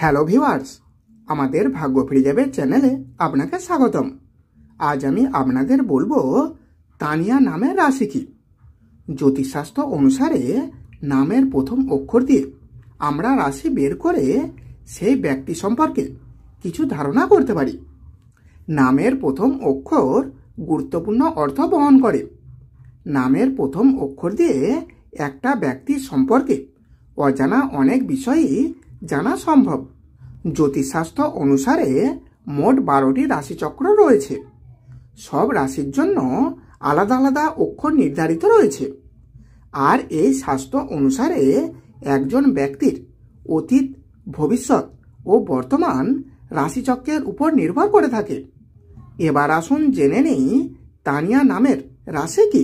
hello viewers আমাদের ভাগ্য ফিরে যাবে চ্যানেলে আপনাকে স্বাগতম আজ আমি আপনাদের বলবো তানিয়া নামের রাশি কি জ্যোতিষশাস্ত্র অনুসারে নামের প্রথম অক্ষর দিয়ে আমরা রাশি বের করে সেই ব্যক্তি সম্পর্কে কিছু ধারণা করতে পারি নামের প্রথম অক্ষর গুরুত্বপূর্ণ অর্থ বহন করে নামের প্রথম অক্ষর দিয়ে একটা ব্যক্তির সম্পর্কে অজানা অনেক বিষয়ই জানা সম্ভব জ্যোতিষশাস্ত্র অনুসারে মোট বারোটি রাশিচক্র রয়েছে সব রাশির জন্য আলাদা আলাদা অক্ষর নির্ধারিত রয়েছে আর এই স্বাস্থ্য অনুসারে একজন ব্যক্তির অতীত ভবিষ্যৎ ও বর্তমান রাশিচক্রের উপর নির্ভর করে থাকে এবার আসুন জেনে নেই তানিয়া নামের রাশি কি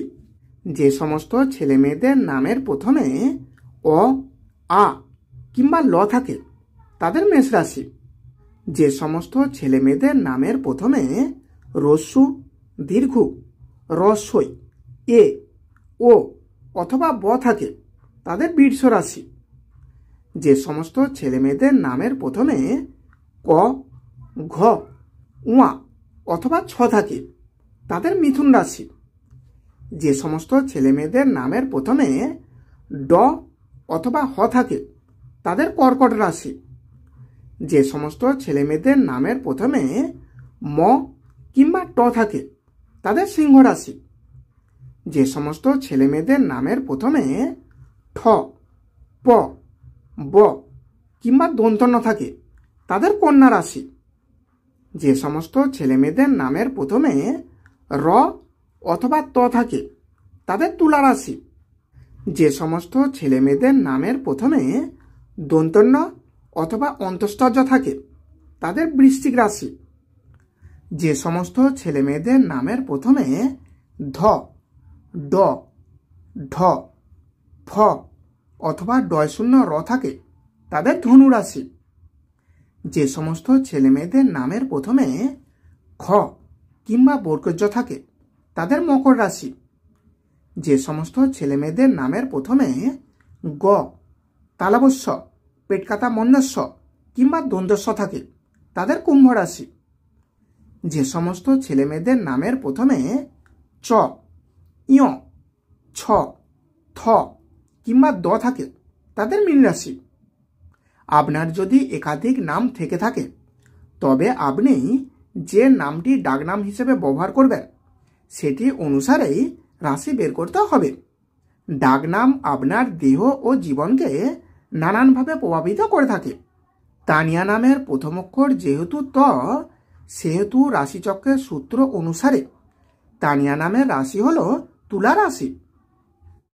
যে সমস্ত ছেলেমেয়েদের নামের প্রথমে অ আ কিংবা ল থাকে তাদের মেষ রাশি যে সমস্ত ছেলে মেয়েদের নামের প্রথমে রস্যু দীর্ঘ রসই এ ও অথবা ব থাকে তাদের বীর্ষ রাশি যে সমস্ত ছেলে মেয়েদের নামের প্রথমে ক ঘ উয়া অথবা ছ থাকে তাদের মিথুন রাশি যে সমস্ত ছেলে মেয়েদের নামের প্রথমে ড অথবা হ থাকে তাদের কর্কট রাশি যে সমস্ত ছেলেমেয়েদের নামের প্রথমে ম কিংবা ট থাকে তাদের সিংহ রাশি যে সমস্ত ছেলেমেয়েদের নামের প্রথমে ঠ প ব কিংবা দন্তন্য থাকে তাদের কন্যা রাশি যে সমস্ত ছেলেমেয়েদের নামের প্রথমে র অথবা ত থাকে তাদের তুলা রাশি যে সমস্ত ছেলেমেয়েদের নামের প্রথমে দন্তন্য অথবা অন্তঃস্তর্য থাকে তাদের বৃষ্টিক রাশি যে সমস্ত ছেলে মেয়েদের নামের প্রথমে ধ ড ঢ ফ অথবা ডয় শূন্য র থাকে তাদের ধনু রাশি যে সমস্ত ছেলে মেয়েদের নামের প্রথমে খ কিংবা বর্গজ থাকে তাদের মকর রাশি যে সমস্ত ছেলে মেয়েদের নামের প্রথমে গ তালাবস্য পেটকাতা মন্যস্য কিংবা দ্বন্দ্বস্ব থাকে তাদের কুম্ভ রাশি যে সমস্ত ছেলেমেয়েদের নামের প্রথমে চ ইয় ছ থ কিংবা দ থাকে তাদের মীন রাশি আপনার যদি একাধিক নাম থেকে থাকে তবে আপনি যে নামটি ডাকনাম হিসেবে ব্যবহার করবেন সেটি অনুসারেই রাশি বের করতে হবে ডাকনাম আপনার দেহ ও জীবনকে নানানভাবে প্রভাবিত করে থাকে তানিয়া নামের প্রথম অক্ষর যেহেতু ত সেহেতু রাশিচক্রের সূত্র অনুসারে তানিয়া নামের রাশি হল তুলা রাশি